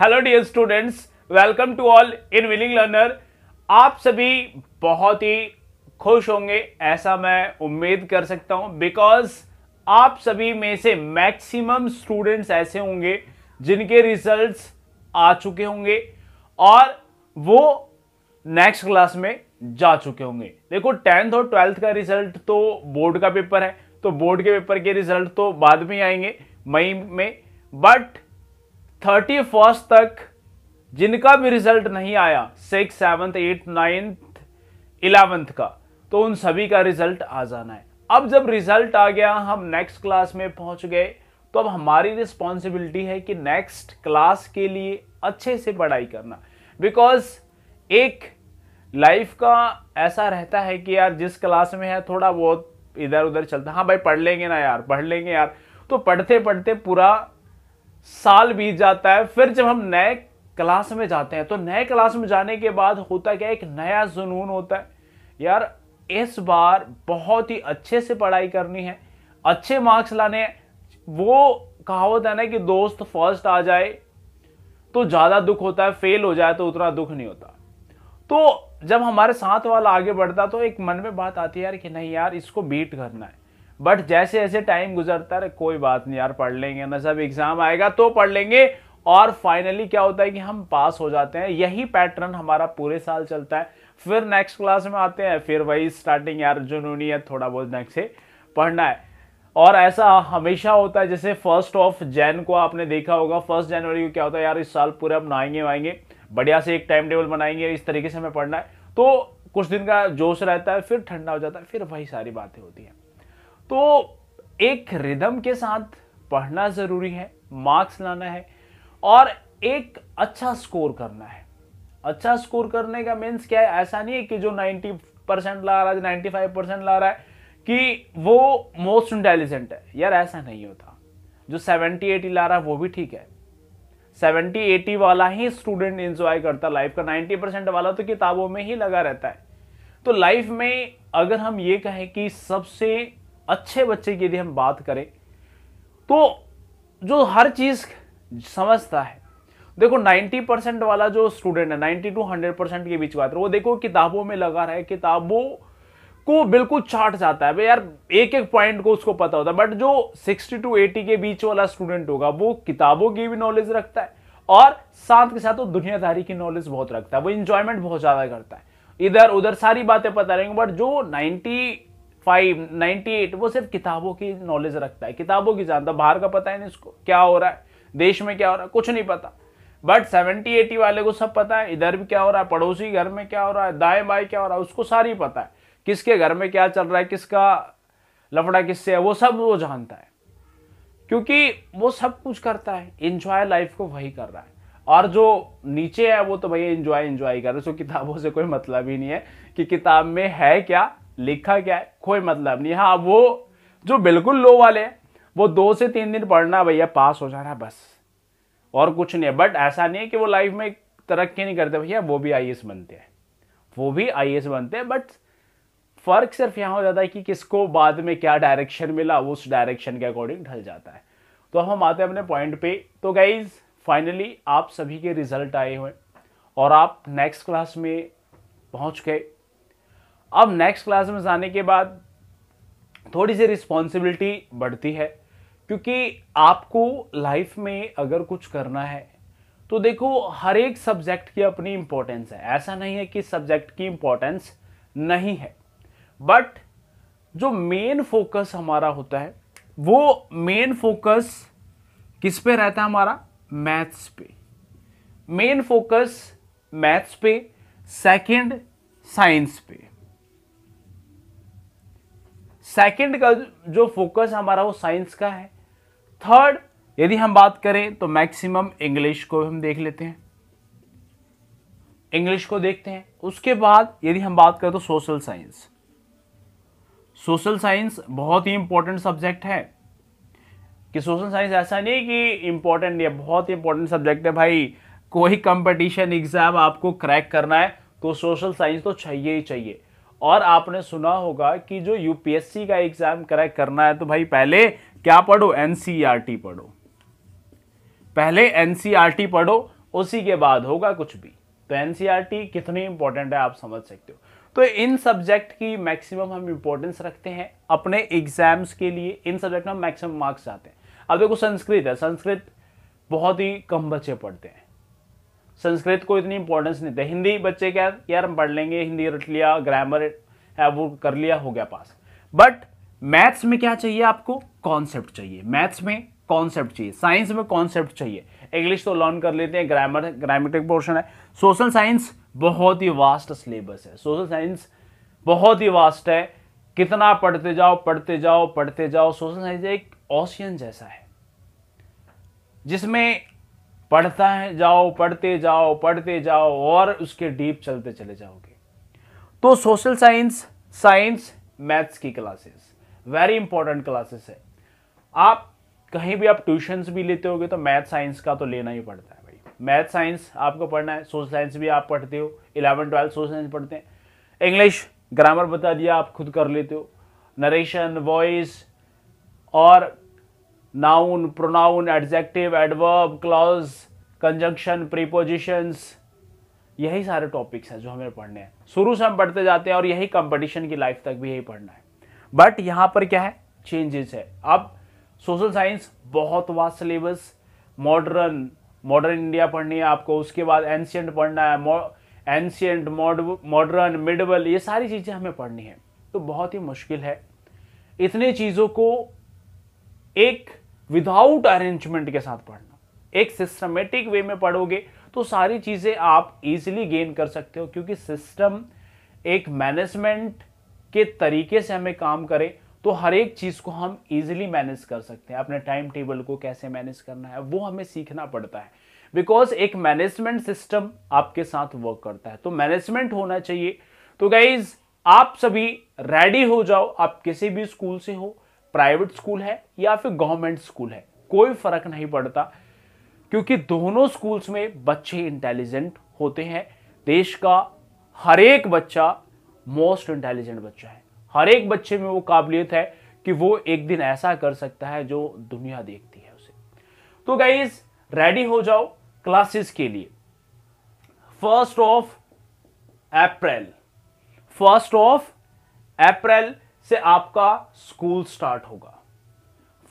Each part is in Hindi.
hello dear students welcome to all in willing learner आप सभी बहुत ही खुश होंगे ऐसा मैं उम्मीद कर सकता हूं बिकॉज आप सभी में से मैक्सिमम स्टूडेंट्स ऐसे होंगे जिनके रिजल्ट्स आ चुके होंगे और वो नेक्स्ट क्लास में जा चुके होंगे देखो टेंथ और ट्वेल्थ का रिजल्ट तो बोर्ड का पेपर है तो बोर्ड के पेपर के रिजल्ट तो बाद में आएंगे मई में बट थर्टी फर्स्ट तक जिनका भी रिजल्ट नहीं आया six seventh eight ninth eleventh का तो उन सभी का रिजल्ट आ जाना है अब जब रिजल्ट आ गया हम नेक्स्ट क्लास में पहुंच गए तो अब हमारी रिस्पॉन्सिबिलिटी है कि नेक्स्ट क्लास के लिए अच्छे से पढ़ाई करना बिकॉज एक लाइफ का ऐसा रहता है कि यार जिस क्लास में है थोड़ा बहुत इधर उधर चलता हाँ भाई पढ़ लेंगे ना यार पढ़ लेंगे यार तो पढ़ते पढ़ते पूरा साल बीत जाता है फिर जब हम नए क्लास में जाते हैं तो नए क्लास में जाने के बाद होता क्या एक नया जुनून होता है यार इस बार बहुत ही अच्छे से पढ़ाई करनी है अच्छे मार्क्स लाने हैं वो कहावत है ना कि दोस्त फर्स्ट आ जाए तो ज़्यादा दुख होता है फेल हो जाए तो उतना दुख नहीं होता तो जब हमारे साथ वाला आगे बढ़ता तो एक मन में बात आती है यार कि नहीं यार इसको बीट करना है बट जैसे जैसे टाइम गुजरता रहे कोई बात नहीं यार पढ़ लेंगे ना सब एग्जाम आएगा तो पढ़ लेंगे और फाइनली क्या होता है कि हम पास हो जाते हैं यही पैटर्न हमारा पूरे साल चलता है फिर नेक्स्ट क्लास में आते हैं फिर वही स्टार्टिंग यार जुनूनी है थोड़ा बहुत नेक्स्ट से पढ़ना है और ऐसा हमेशा होता है जैसे फर्स्ट ऑफ जैन को आपने देखा होगा फर्स्ट जनवरी को क्या होता है यार इस साल पूरे हम नहाएंगे वाएंगे बढ़िया से एक टाइम टेबल बनाएंगे इस तरीके से हमें पढ़ना है तो कुछ दिन का जोश रहता है फिर ठंडा हो जाता है फिर वही सारी बातें होती हैं तो एक रिदम के साथ पढ़ना ज़रूरी है मार्क्स लाना है और एक अच्छा स्कोर करना है अच्छा स्कोर करने का मीन्स क्या है ऐसा नहीं है कि जो 90 परसेंट ला रहा है नाइन्टी फाइव परसेंट ला रहा है कि वो मोस्ट इंटेलिजेंट है यार ऐसा नहीं होता जो सेवेंटी एटी ला रहा है वो भी ठीक है सेवेंटी एटी वाला ही स्टूडेंट इंजॉय करता है लाइफ का नाइन्टी परसेंट वाला तो किताबों में ही लगा रहता है तो लाइफ में अगर हम ये कहें कि सबसे अच्छे बच्चे की यदि हम बात करें तो जो हर चीज़ समझता है देखो 90 परसेंट वाला जो स्टूडेंट है 90 टू 100 परसेंट के बीच बात वो देखो किताबों में लगा रहा है किताबों को बिल्कुल चाट जाता है यार एक एक पॉइंट को उसको पता होता है बट जो 60 टू 80 के बीच वाला स्टूडेंट होगा वो किताबों की भी नॉलेज रखता है और साथ के साथ वो दुनियादारी की नॉलेज बहुत रखता है वो इंजॉयमेंट बहुत ज़्यादा करता है इधर उधर सारी बातें पता रहेंगे बट जो नाइन्टी फाइव नाइन्टी एट वो सिर्फ किताबों की नॉलेज रखता है किताबों की जानता तो बाहर का पता है नहीं इसको क्या हो रहा है देश में क्या हो रहा है कुछ नहीं पता बट सेवेंटी एटी वाले को सब पता है इधर भी क्या हो रहा है पड़ोसी घर में क्या हो रहा है दाएं बाएं क्या हो रहा है उसको सारी पता है किसके घर में क्या चल रहा है किसका लफड़ा किससे है वो सब वो जानता है क्योंकि वो सब कुछ करता है इंजॉय लाइफ को वही कर रहा है और जो नीचे है वो तो भैया इंजॉय इंजॉय कर रहे सो किताबों से कोई मतलब ही नहीं है कि किताब में है क्या लिखा क्या है कोई मतलब नहीं हाँ वो जो बिल्कुल लो वाले वो दो से तीन दिन पढ़ना भैया पास हो जाना बस और कुछ नहीं है बट ऐसा नहीं है कि वो लाइफ में तरक्की नहीं करते भैया वो भी आई बनते हैं वो भी आई बनते हैं बट फर्क सिर्फ यहाँ हो जाता है कि किसको बाद में क्या डायरेक्शन मिला उस डायरेक्शन के अकॉर्डिंग ढल जाता है तो हम आते हैं अपने पॉइंट पे तो गाइज फाइनली आप सभी के रिजल्ट आए हुए और आप नेक्स्ट क्लास में पहुँच गए अब नेक्स्ट क्लास में जाने के बाद थोड़ी सी रिस्पॉन्सिबिलिटी बढ़ती है क्योंकि आपको लाइफ में अगर कुछ करना है तो देखो हर एक सब्जेक्ट की अपनी इंपॉर्टेंस है ऐसा नहीं है कि सब्जेक्ट की इंपॉर्टेंस नहीं है बट जो मेन फोकस हमारा होता है वो मेन फोकस किस पे रहता है हमारा मैथ्स पे मेन फोकस मैथ्स पे सेकंड साइंस पे सेकंड का जो फोकस हमारा वो साइंस का है थर्ड यदि हम बात करें तो मैक्सिमम इंग्लिश को हम देख लेते हैं इंग्लिश को देखते हैं उसके बाद यदि हम बात करें तो सोशल साइंस सोशल साइंस बहुत ही इंपॉर्टेंट सब्जेक्ट है कि सोशल साइंस ऐसा नहीं कि इंपॉर्टेंट या बहुत इंपॉर्टेंट सब्जेक्ट है भाई कोई कंपटीशन एग्जाम आपको क्रैक करना है तो सोशल साइंस तो चाहिए ही चाहिए और आपने सुना होगा कि जो यूपीएससी का एग्जाम क्रैक करना है तो भाई पहले क्या पढ़ो एनसीईआरटी e पढ़ो पहले एनसीईआरटी e पढ़ो उसी के बाद होगा कुछ भी तो एनसीईआरटी e कितनी इंपॉर्टेंट है आप समझ सकते हो तो इन सब्जेक्ट की मैक्सिमम हम इंपॉर्टेंस रखते हैं अपने एग्जाम्स के लिए इन सब्जेक्ट में मैक्सिमम मार्क्स आते हैं अब देखो संस्कृत है संस्कृत बहुत ही कम बच्चे पढ़ते हैं संस्कृत को इतनी इंपॉर्टेंस नहीं दे हिंदी बच्चे क्या यार हम पढ़ लेंगे हिंदी रट लिया ग्रामर है वो कर लिया हो गया पास बट मैथ्स में क्या चाहिए आपको कॉन्सेप्ट चाहिए मैथ्स में कॉन्सेप्ट चाहिए साइंस में कॉन्सेप्ट चाहिए इंग्लिश तो लर्न कर लेते हैं ग्रामर ग्रामेटिक पोर्शन है सोशल साइंस बहुत ही वास्ट सिलेबस है सोशल साइंस बहुत ही वास्ट है कितना पढ़ते जाओ पढ़ते जाओ पढ़ते जाओ सोशल साइंस एक ऑशियन जैसा है जिसमें पढ़ता है जाओ पढ़ते जाओ पढ़ते जाओ और उसके डीप चलते चले जाओगे तो सोशल साइंस साइंस मैथ्स की क्लासेस वेरी इंपॉर्टेंट क्लासेस है आप कहीं भी आप ट्यूशंस भी लेते होगे तो मैथ साइंस का तो लेना ही पड़ता है भाई मैथ साइंस आपको पढ़ना है सोशल साइंस भी आप पढ़ते हो इलेवन ट्वेल्थ सोशल साइंस पढ़ते हैं इंग्लिश ग्रामर बता दिया आप खुद कर लेते हो नरेशन वॉइस और noun pronoun adjective adverb clause conjunction prepositions यही सारे टॉपिक्स हैं जो हमें पढ़ने हैं शुरू से हम पढ़ते जाते हैं और यही कंपटीशन की लाइफ तक भी यही पढ़ना है बट यहाँ पर क्या है चेंजेस है अब सोशल साइंस बहुत vast syllabus modern modern India पढ़नी है आपको उसके बाद एंशियंट पढ़ना है एंशियंट मॉडर्न मिडवल ये सारी चीज़ें हमें पढ़नी है तो बहुत ही मुश्किल है इतनी चीज़ों को एक विदाउट अरेंजमेंट के साथ पढ़ना एक सिस्टमेटिक वे में पढ़ोगे तो सारी चीज़ें आप इजिली गेन कर सकते हो क्योंकि सिस्टम एक मैनेजमेंट के तरीके से हमें काम करें तो हर एक चीज़ को हम इजिली मैनेज कर सकते हैं अपने टाइम टेबल को कैसे मैनेज करना है वो हमें सीखना पड़ता है बिकॉज एक मैनेजमेंट सिस्टम आपके साथ वर्क करता है तो मैनेजमेंट होना चाहिए तो गाइज आप सभी रेडी हो जाओ आप किसी भी स्कूल से हो प्राइवेट स्कूल है या फिर गवर्नमेंट स्कूल है कोई फर्क नहीं पड़ता क्योंकि दोनों स्कूल्स में बच्चे इंटेलिजेंट होते हैं देश का हर एक बच्चा मोस्ट इंटेलिजेंट बच्चा है हर एक बच्चे में वो काबिलियत है कि वो एक दिन ऐसा कर सकता है जो दुनिया देखती है उसे तो गाइज रेडी हो जाओ क्लासेस के लिए first of April first of April से आपका स्कूल स्टार्ट होगा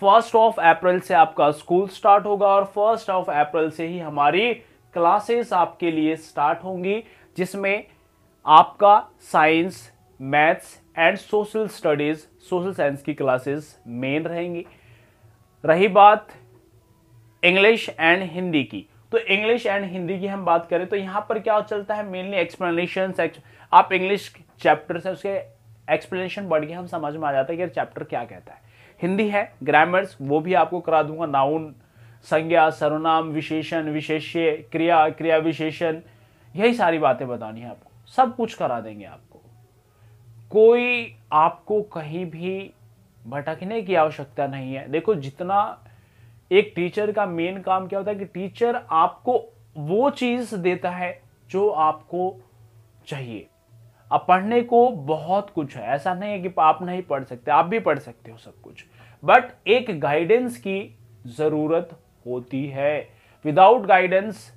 फर्स्ट ऑफ अप्रैल से आपका स्कूल स्टार्ट होगा और फर्स्ट ऑफ अप्रैल से ही हमारी क्लासेस आपके लिए स्टार्ट होंगी जिसमें आपका science maths and social studies social science की क्लासेस मेन रहेंगी रही बात इंग्लिश एंड हिंदी की तो इंग्लिश एंड हिंदी की हम बात करें तो यहां पर क्या चलता है मेनली एक्सप्लेनेशन आप इंग्लिश चैप्टर से उसके एक्सप्लेनेशन बढ़ गया हम समझ में आ जाता है कि चैप्टर क्या कहता है हिंदी है ग्रामर्स वो भी आपको करा दूंगा नाउन संज्ञा सर्वनाम विशेषण विशेष्य क्रिया क्रिया विशेषण यही सारी बातें बतानी है आपको सब कुछ करा देंगे आपको कोई आपको कहीं भी भटकने की आवश्यकता नहीं है देखो जितना एक टीचर का मेन काम क्या होता है कि टीचर आपको वो चीज देता है जो आपको चाहिए अब पढ़ने को बहुत कुछ है ऐसा नहीं है कि आप नहीं पढ़ सकते आप भी पढ़ सकते हो सब कुछ बट एक गाइडेंस की जरूरत होती है विदाउट गाइडेंस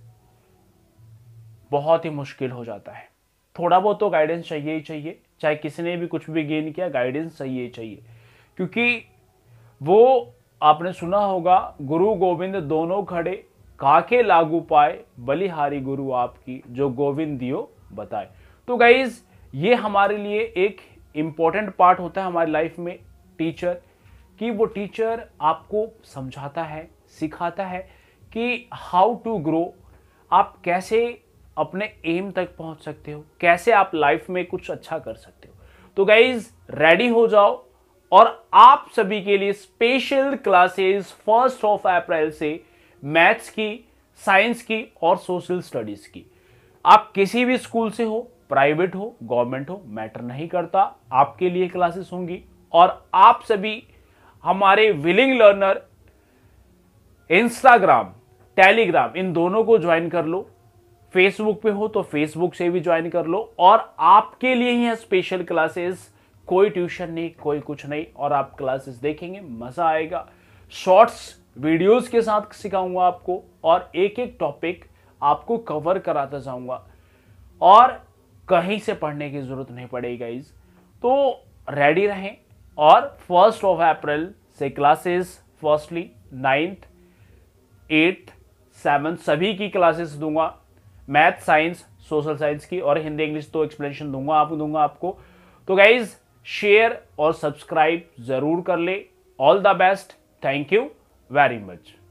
बहुत ही मुश्किल हो जाता है थोड़ा बहुत तो गाइडेंस चाहिए ही चाहिए चाहे किसी ने भी कुछ भी गेन किया गाइडेंस चाहिए ही चाहिए क्योंकि वो आपने सुना होगा गुरु गोविंद दोनों खड़े काके लागू पाए बलिहारी गुरु आपकी जो गोविंद दियो बताए तो गाइज़ ये हमारे लिए एक इम्पॉर्टेंट पार्ट होता है हमारी लाइफ में टीचर कि वो टीचर आपको समझाता है सिखाता है कि हाउ टू ग्रो आप कैसे अपने एम तक पहुंच सकते हो कैसे आप लाइफ में कुछ अच्छा कर सकते हो तो गाइज रेडी हो जाओ और आप सभी के लिए special classes first of April से मैथ्स की साइंस की और सोशल स्टडीज की आप किसी भी स्कूल से हो प्राइवेट हो गवर्नमेंट हो मैटर नहीं करता आपके लिए क्लासेस होंगी और आप सभी हमारे विलिंग लर्नर इंस्टाग्राम टेलीग्राम इन दोनों को ज्वाइन कर लो फेसबुक पे हो तो फेसबुक से भी ज्वाइन कर लो और आपके लिए ही है स्पेशल क्लासेस कोई ट्यूशन नहीं कोई कुछ नहीं और आप क्लासेस देखेंगे मजा आएगा शॉर्ट्स वीडियोस के साथ सिखाऊंगा आपको और एक एक टॉपिक आपको कवर कराता जाऊंगा और कहीं से पढ़ने की ज़रूरत नहीं पड़ेगी गाइज तो रेडी रहें और फर्स्ट ऑफ अप्रैल से classes firstly ninth eighth seventh सभी की क्लासेस दूंगा मैथ साइंस सोशल साइंस की और हिंदी इंग्लिश तो एक्सप्लेनेशन दूंगा आप दूंगा आपको तो गाइज शेयर और सब्सक्राइब ज़रूर कर ले all the best thank you very much